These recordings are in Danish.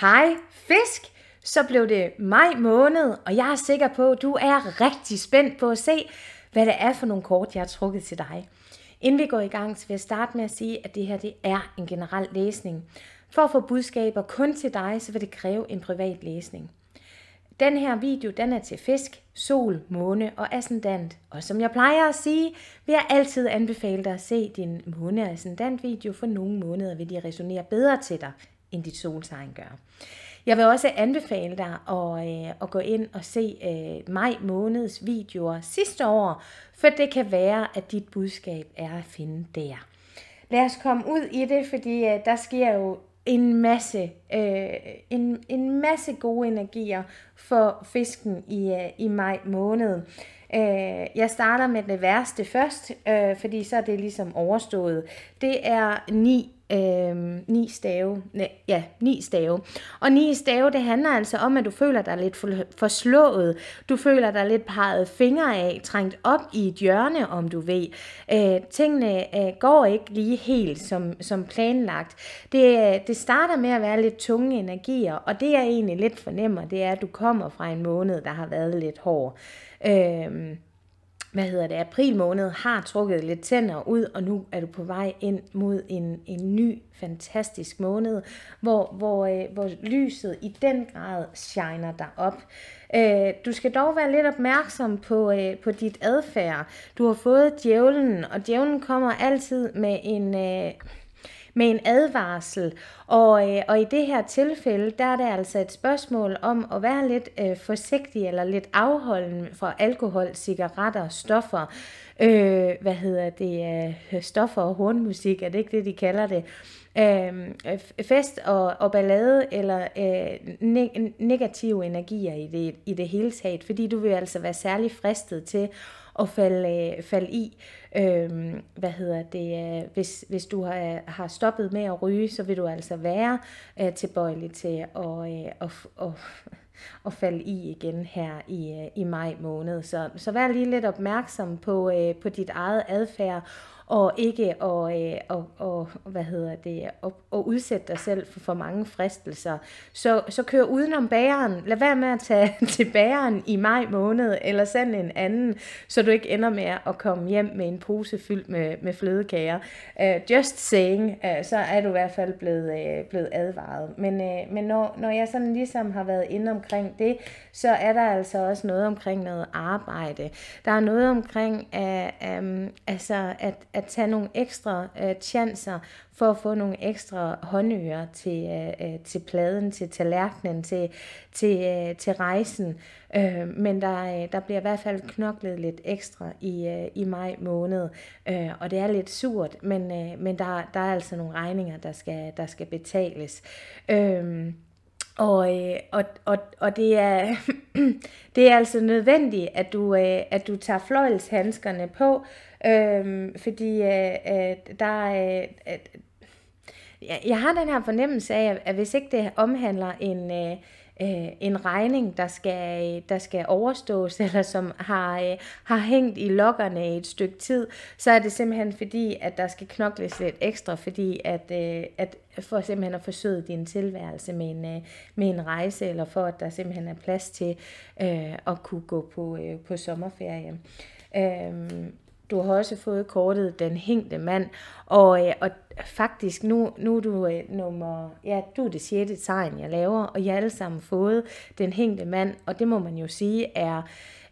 Hej fisk! Så blev det maj måned, og jeg er sikker på, at du er rigtig spændt på at se, hvad det er for nogle kort, jeg har trukket til dig. Inden vi går i gang, så vil jeg starte med at sige, at det her det er en generel læsning. For at få budskaber kun til dig, så vil det kræve en privat læsning. Den her video den er til fisk, sol, måne og ascendant. Og som jeg plejer at sige, vil jeg altid anbefale dig at se din måne- og ascendant-video, for nogle måneder vil de resonere bedre til dig end dit soltegn gør. Jeg vil også anbefale dig at, øh, at gå ind og se øh, maj måneds videoer sidste år, for det kan være, at dit budskab er at finde der. Lad os komme ud i det, fordi øh, der sker jo en masse, en, en masse gode energier for fisken i, i maj måned. Øh, jeg starter med det værste først, øh, fordi så er det ligesom overstået. Det er ni øh, ni stave. Ja, ni stave. Og ni stave, det handler altså om, at du føler dig lidt forslået. Du føler dig lidt peget fingre af, trængt op i et hjørne, om du ved. Øh, tingene øh, går ikke lige helt som, som planlagt. Det, øh, det starter med at være lidt tunge energier, og det jeg egentlig lidt fornemmer, det er, at du kommer fra en måned, der har været lidt hård. Øh, øh, hvad hedder det, april måned har trukket lidt tænder ud, og nu er du på vej ind mod en, en ny, fantastisk måned, hvor, hvor, øh, hvor lyset i den grad shiner dig op. Øh, du skal dog være lidt opmærksom på, øh, på dit adfærd. Du har fået djævlen, og djævlen kommer altid med en... Øh, med en advarsel. Og, øh, og i det her tilfælde, der er det altså et spørgsmål om at være lidt øh, forsigtig eller lidt afholden for alkohol, cigaretter, og stoffer øh, hvad hedder det, øh, stoffer og hornmusik, er det ikke det, de kalder det? Øh, fest og, og ballade, eller øh, ne- negative energier i det, i det hele taget, fordi du vil altså være særlig fristet til at falde, øh, falde i. Øh, hvad hedder det? Øh, hvis, hvis du har, har stoppet med at ryge, så vil du altså være øh, tilbøjelig til at, øh, at, at at falde i igen her i, øh, i maj måned. Så, så vær lige lidt opmærksom på, øh, på dit eget adfærd, og ikke og, og, og, hvad hedder det, og, og udsætte dig selv for for mange fristelser. Så, så kør udenom bageren. Lad være med at tage til bageren i maj måned, eller send en anden, så du ikke ender med at komme hjem med en pose fyldt med, med flødekager. Uh, just saying, uh, så er du i hvert fald blevet, uh, blevet advaret. Men, uh, men når, når jeg sådan ligesom har været inde omkring det, så er der altså også noget omkring noget arbejde. Der er noget omkring, uh, um, altså at, at at tage nogle ekstra øh, chancer for at få nogle ekstra håndører til, øh, øh, til pladen, til tallerkenen, til, til, øh, til rejsen. Øh, men der, øh, der bliver i hvert fald knoklet lidt ekstra i, øh, i maj måned, øh, og det er lidt surt, men, øh, men der, der er altså nogle regninger, der skal, der skal betales. Øh, og, øh, og, og, og det, er, det er altså nødvendigt, at du, øh, at du tager fløjlshandskerne på, Øhm, fordi øh, øh, der øh, øh, jeg har den her fornemmelse af, at hvis ikke det omhandler en, øh, øh en regning, der skal, der skal overstås, eller som har, øh, har hængt i lokkerne i et stykke tid, så er det simpelthen fordi, at der skal knokles lidt ekstra, fordi at, øh, at for simpelthen at forsøge din tilværelse med en, med en rejse, eller for at der simpelthen er plads til at kunne gå på, på sommerferie. Øhm, du har også fået kortet Den Hængte Mand, og, øh, og faktisk, nu, nu er du øh, nummer, ja, du er det sjette tegn, jeg laver, og jeg har alle sammen fået Den Hængte Mand, og det må man jo sige er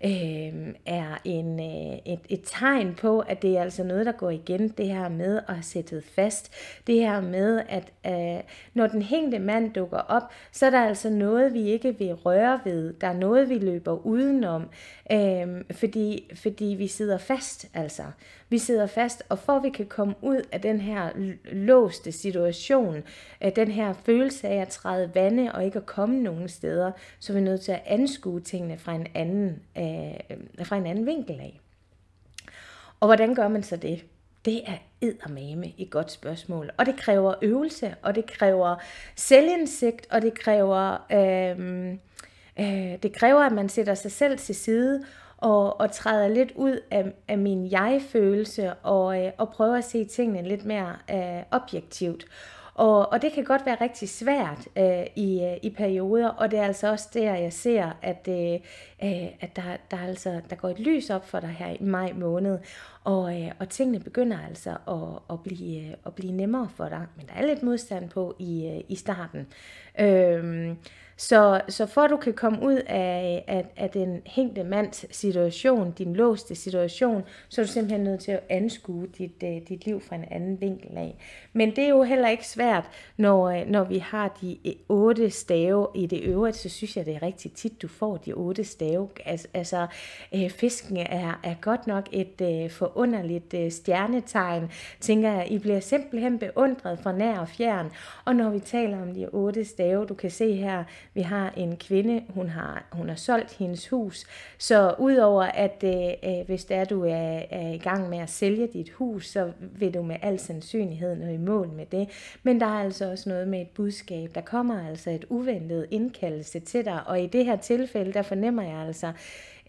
øh, er en, øh, et, et tegn på, at det er altså noget, der går igen. Det her med at sætte fast. Det her med, at øh, når den hængte mand dukker op, så er der altså noget, vi ikke vil røre ved. Der er noget, vi løber udenom. Øh, fordi, fordi vi sidder fast, altså. Vi sidder fast, og for at vi kan komme ud af den her låste situation, øh, den her følelse af at træde vande og ikke at komme nogen steder, så er vi nødt til at anskue tingene fra en anden øh, øh, fra en anden vinkel af. Og hvordan gør man så det? Det er eddermame et godt spørgsmål. Og det kræver øvelse, og det kræver selvindsigt, og det kræver, øh, øh, det kræver at man sætter sig selv til side og, og træder lidt ud af, af min jeg-følelse og, øh, og prøver at se tingene lidt mere øh, objektivt. Og, og det kan godt være rigtig svært øh, i, øh, i perioder, og det er altså også der, jeg ser, at, øh, øh at der, der, altså, der går et lys op for dig her i maj måned. Og, øh, og tingene begynder altså at, at, blive, øh, at blive nemmere for dig, men der er lidt modstand på i, øh, i starten. Øhm, så, så for at du kan komme ud af, af, af den hængte mands situation, din låste situation, så er du simpelthen nødt til at anskue dit, øh, dit liv fra en anden vinkel af. Men det er jo heller ikke svært, når, når vi har de otte stave i det øvrigt, så synes jeg, det er rigtig tit, du får de otte stave. Altså, altså fisken er, er godt nok et øh, for vidunderligt øh, stjernetegn, tænker jeg, I bliver simpelthen beundret fra nær og fjern. Og når vi taler om de otte stave, du kan se her, vi har en kvinde, hun har, hun har solgt hendes hus. Så udover at øh, øh hvis er, du er, er i gang med at sælge dit hus, så vil du med al sandsynlighed nå i mål med det. Men der er altså også noget med et budskab. Der kommer altså et uventet indkaldelse til dig, og i det her tilfælde, der fornemmer jeg altså,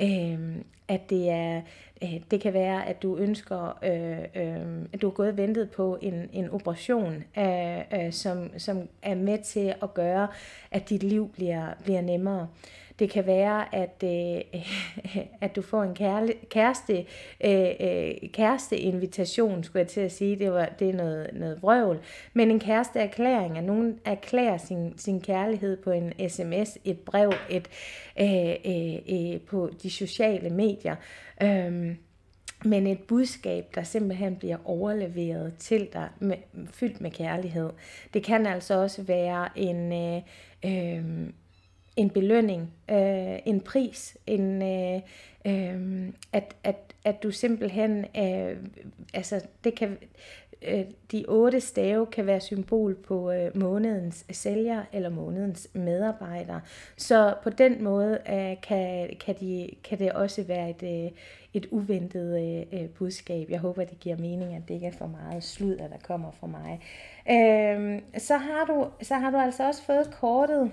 Øhm, at det er, øh, det kan være, at du ønsker, øh, øh, at du har gået og ventet på en, en operation, øh, øh, som, som er med til at gøre, at dit liv bliver, bliver nemmere. Det kan være, at, øh, at du får en kæreste, øh, øh invitation, skulle jeg til at sige. Det, var, det er noget, noget vrøvl. Men en erklæring, at nogen erklærer sin, sin kærlighed på en sms, et brev, et, øh, øh, øh, på de sociale medier. Øhm. men et budskab, der simpelthen bliver overleveret til dig, med, fyldt med kærlighed. Det kan altså også være en, øh, øh, en belønning, øh, en pris, en, øh, øh, at, at, at du simpelthen, øh, altså det kan, øh, de otte stave kan være symbol på øh, månedens sælger eller månedens medarbejder. Så på den måde øh, kan, kan, de, kan det også være et, øh, et uventet øh, øh budskab. Jeg håber, det giver mening, at det ikke er for meget sludder, der kommer fra mig. Øh, så, har du, så har du altså også fået kortet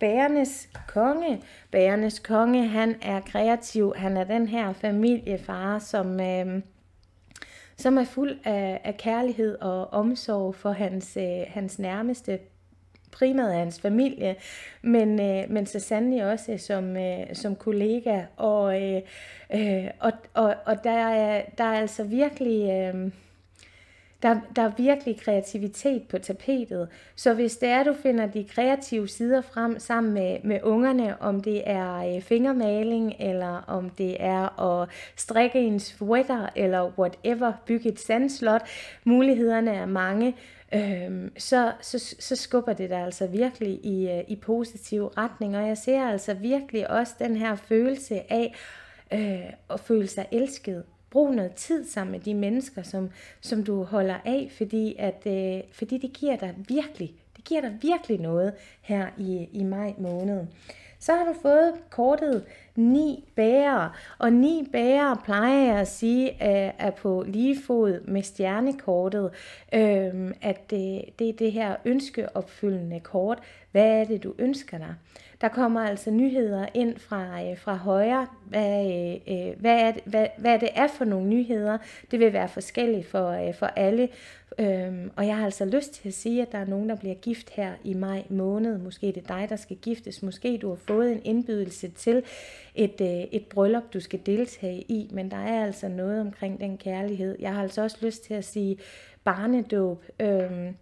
bærenes konge. Bærenes konge, han er kreativ. Han er den her familiefar, som, øh, som er fuld af, af kærlighed og omsorg for hans, øh, hans nærmeste primært af hans familie, men, øh, men så sandelig også som, øh, som kollega. Og, øh, øh, og, og, og der, er, der er altså virkelig... Øh, der, der er virkelig kreativitet på tapetet. Så hvis det er, du finder de kreative sider frem sammen med, med ungerne, om det er øh, fingermaling, eller om det er at strikke en sweater, eller whatever, bygge et sandslot, mulighederne er mange, øhm, så, så, så skubber det dig altså virkelig i, øh, i positiv retning. Og jeg ser altså virkelig også den her følelse af øh, at føle sig elsket brug noget tid sammen med de mennesker, som, som du holder af, fordi, at, øh, fordi det giver dig virkelig, det giver dig virkelig noget her i, i maj måned så har du fået kortet ni bærere. Og ni bærere plejer jeg at sige øh, er på lige fod med stjernekortet, øhm, at det, det er det her ønskeopfyldende kort. Hvad er det, du ønsker dig? Der kommer altså nyheder ind fra, øh, fra højre. Hvad, øh, øh hvad, er det, hvad, hvad det er for nogle nyheder, det vil være forskelligt for, øh, for alle. Øhm, og jeg har altså lyst til at sige, at der er nogen, der bliver gift her i maj måned. Måske er det dig, der skal giftes. Måske du har fået en indbydelse til et, øh, et bryllup, du skal deltage i. Men der er altså noget omkring den kærlighed. Jeg har altså også lyst til at sige barnedåb. Øhm,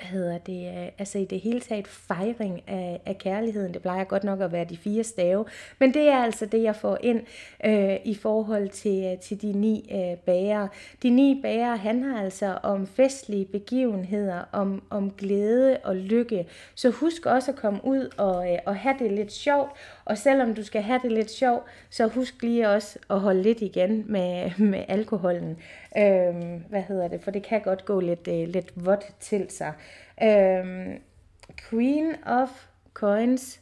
hvad hedder det, øh, altså i det hele taget fejring af, af kærligheden. Det plejer godt nok at være de fire stave, men det er altså det, jeg får ind øh, i forhold til, øh, til de ni øh, bærer. De ni bærer handler altså om festlige begivenheder, om, om glæde og lykke. Så husk også at komme ud og, øh, og have det lidt sjovt, og selvom du skal have det lidt sjovt, så husk lige også at holde lidt igen med, med alkoholen. Øh, hvad hedder det, for det kan godt gå lidt, øh, lidt vådt til sig. Øhm, Queen of Coins,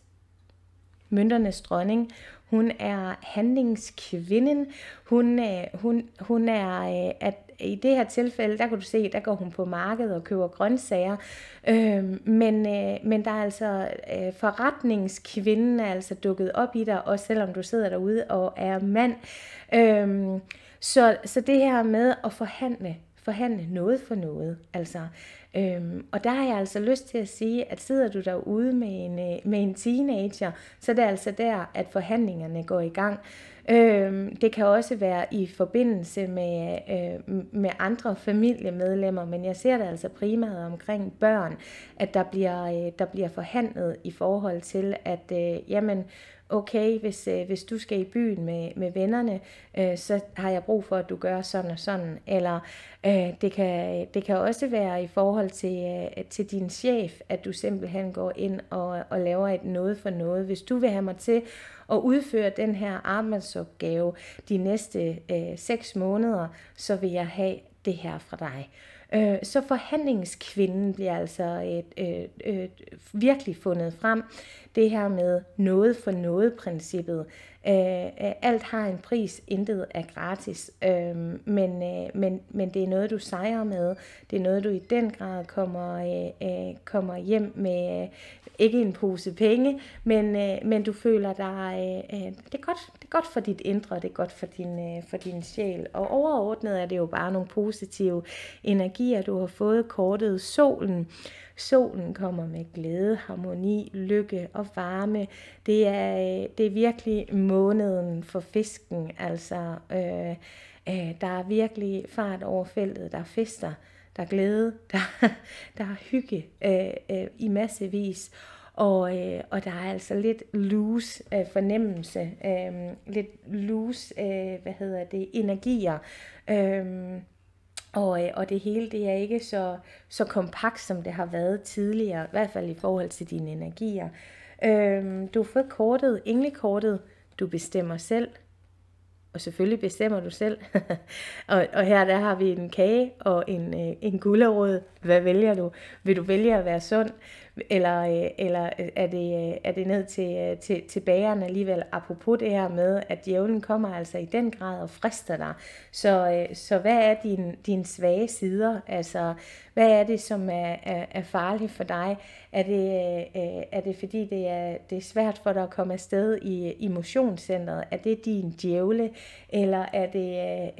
mønternes dronning, hun er handlingskvinden. Hun, øh, hun, hun er, øh, at i det her tilfælde, der kan du se, der går hun på markedet og køber grøntsager. Øh, men, øh, men der er altså øh, forretningskvinden er altså dukket op i dig, også selvom du sidder derude og er mand. Øh, så, så det her med at forhandle, forhandle noget for noget. Altså, Øhm, og der har jeg altså lyst til at sige, at sidder du derude med en, øh, med en teenager, så det er altså der, at forhandlingerne går i gang. Øhm, det kan også være i forbindelse med, øh, med andre familiemedlemmer, men jeg ser det altså primært omkring børn, at der bliver, øh, der bliver forhandlet i forhold til, at øh, jamen, okay, hvis, øh, hvis du skal i byen med, med vennerne, øh, så har jeg brug for, at du gør sådan og sådan. Eller øh, det, kan, det kan også være i forhold til, øh, til din chef, at du simpelthen går ind og, og laver et noget for noget. Hvis du vil have mig til at udføre den her arbejdsopgave de næste øh, seks måneder, så vil jeg have det her fra dig. Øh, så forhandlingskvinden bliver altså et, øh, et, øh, virkelig fundet frem. Det her med noget for noget princippet, Øh, øh, alt har en pris, intet er gratis, øh, men, øh, men, men det er noget, du sejrer med. Det er noget, du i den grad kommer, øh, øh kommer hjem med, øh, ikke en pose penge, men, øh, men du føler dig, øh, det, er godt, det er godt for dit indre, det er godt for din, øh, for din sjæl. Og overordnet er det jo bare nogle positive energier, du har fået kortet solen Solen kommer med glæde, harmoni, lykke og varme. Det er, øh, det er virkelig måneden for fisken. Altså, øh, øh, der er virkelig fart over feltet, der er fester, der er glæde, der, der er hygge øh, øh, i massevis. Og, øh, og der er altså lidt loose øh, fornemmelse, øh, lidt loose, øh, hvad hedder det, energier. Øh, og, øh, og det hele det er ikke så, så kompakt, som det har været tidligere, i hvert fald i forhold til dine energier. Øhm, du får kortet, englekortet, du bestemmer selv, og selvfølgelig bestemmer du selv. og, og her der har vi en kage og en, øh, en gulerod hvad vælger du? Vil du vælge at være sund, eller, øh, eller øh, er, det, øh, er det ned til, til, til bageren alligevel? Apropos det her med, at djævlen kommer altså i den grad og frister dig. Så, så hvad er dine din svage sider? Altså, hvad er det, som er, er, er farligt for dig? Er det, er det fordi, det er, det er svært for dig at komme afsted i, i motionscenteret? Er det din djævle, eller er det...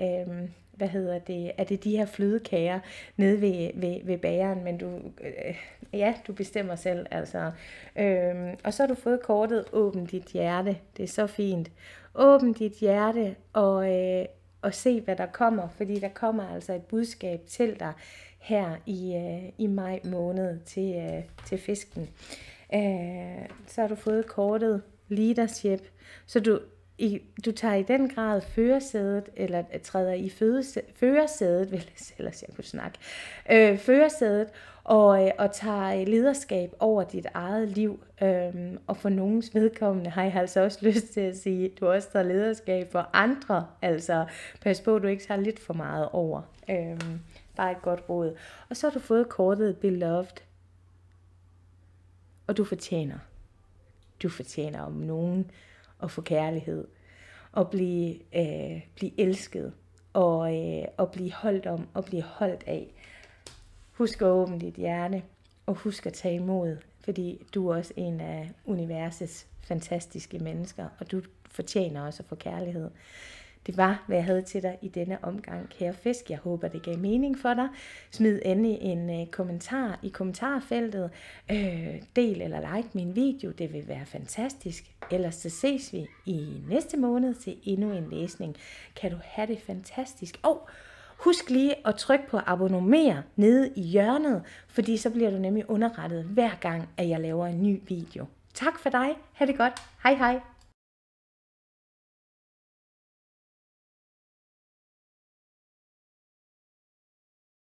Øh, øh, hvad hedder det, er det de her flødekager nede ved, ved, ved bageren, men du, øh, ja, du bestemmer selv, altså. Øhm, og så har du fået kortet, åbn dit hjerte, det er så fint. Åbn dit hjerte og, øh, og se, hvad der kommer, fordi der kommer altså et budskab til dig her i, øh, i maj måned til, øh, til fisken. Øh, så har du fået kortet leadership, så du, i, du tager i den grad førersædet, eller træder i fødese, førersædet, vil jeg ellers jeg kunne snakke, øh, førersædet, og, øh, og tager øh, lederskab over dit eget liv. Øh, og for nogens vedkommende har jeg altså også lyst til at sige, at du også tager lederskab for andre. Altså, pas på, at du ikke tager lidt for meget over. Øh, bare et godt råd. Og så har du fået kortet Beloved. Og du fortjener. Du fortjener om nogen at få kærlighed, og blive, øh, blive elsket, og, øh, og blive holdt om, og blive holdt af. Husk at åbne dit hjerte, og husk at tage imod, fordi du er også en af universets fantastiske mennesker, og du fortjener også at få kærlighed. Det var, hvad jeg havde til dig i denne omgang, kære fisk. Jeg håber, det gav mening for dig. Smid endelig en øh, kommentar i kommentarfeltet. Øh, del eller like min video, det vil være fantastisk. Ellers så ses vi i næste måned til endnu en læsning. Kan du have det fantastisk. Og Husk lige at trykke på abonner nede i hjørnet, fordi så bliver du nemlig underrettet hver gang, at jeg laver en ny video. Tak for dig. Ha' det godt. Hej hej.